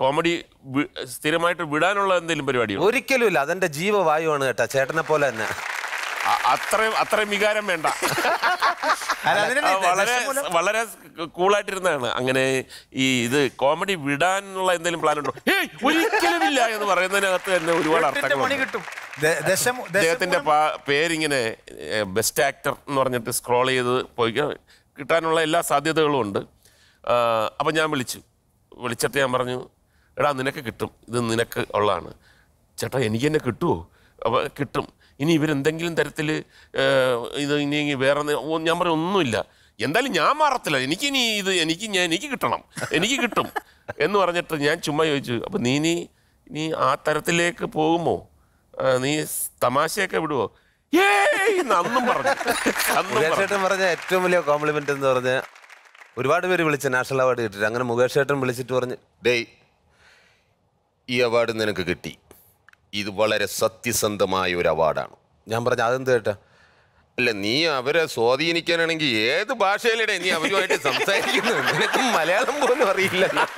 comedy സ്ഥിരമായിട്ട് വിടാനുള്ള എന്തെങ്കിലും പരിപാടി ഒരിക്കലും ഇല്ല അതെന്റെ ജീവവായുവാണ് കേട്ടാ ചേട്ടനെ പോലെ തന്നെ അത്രയും അത്രയും വികാരം വേണ്ട വളരെ വളരെ കൂളായിട്ടിരുന്നതാണ് അങ്ങനെ ഈ ഇത് കോമഡി വിടാനുള്ള എന്തെങ്കിലും പ്ലാൻ ഉണ്ടോ ഒരിക്കലും ഇല്ല എന്ന് പറയുന്നതിനകത്ത് തന്നെ ഒരുപാട് അർത്ഥങ്ങൾ അദ്ദേഹത്തിന്റെ പേരിങ്ങനെ ബെസ്റ്റ് ആക്ടർ എന്ന് പറഞ്ഞിട്ട് സ്ക്രോൾ ചെയ്ത് പോയി കിട്ടാനുള്ള എല്ലാ സാധ്യതകളും ഉണ്ട് അപ്പൊ ഞാൻ വിളിച്ചു വിളിച്ചിട്ട് ഞാൻ പറഞ്ഞു എടാ നിനക്ക് കിട്ടും ഇത് നിനക്ക് ഉള്ളതാണ് ചേട്ടാ എനിക്ക് തന്നെ കിട്ടുമോ അപ്പോൾ കിട്ടും ഇനി ഇവരെന്തെങ്കിലും തരത്തിൽ ഇത് ഇനി വേറെ ഞാൻ പറയും ഒന്നുമില്ല എന്തായാലും ഞാൻ മാറത്തില്ല എനിക്ക് ഇനി ഇത് എനിക്ക് ഞാൻ എനിക്ക് കിട്ടണം എനിക്ക് കിട്ടും എന്ന് പറഞ്ഞിട്ട് ഞാൻ ചുമ്മാ ചോദിച്ചു അപ്പോൾ നീ നീ നീ ആ തരത്തിലേക്ക് പോകുമോ നീ തമാശയൊക്കെ വിടുമോ അന്നും പറഞ്ഞു പറഞ്ഞ ഏറ്റവും വലിയ കോംപ്ലിമെന്റ് എന്ന് പറഞ്ഞാൽ ഒരുപാട് പേര് വിളിച്ച് നാഷണൽ അവാർഡ് കിട്ടിയിട്ട് അങ്ങനെ മുകേഷ് ഏട്ടൻ വിളിച്ചിട്ട് പറഞ്ഞ് ഡേയ് ഈ അവാർഡ് നിനക്ക് കിട്ടി ഇത് വളരെ സത്യസന്ധമായ ഒരു അവാർഡാണ് ഞാൻ പറഞ്ഞു അതെന്ത് കേട്ടാ അല്ല നീ അവരെ സ്വാധീനിക്കാനാണെങ്കിൽ ഏത് ഭാഷയിലടെ നീ അവരുമായിട്ട് സംസാരിക്കുന്നത് നിനക്ക് മലയാളം പോലും അറിയില്ല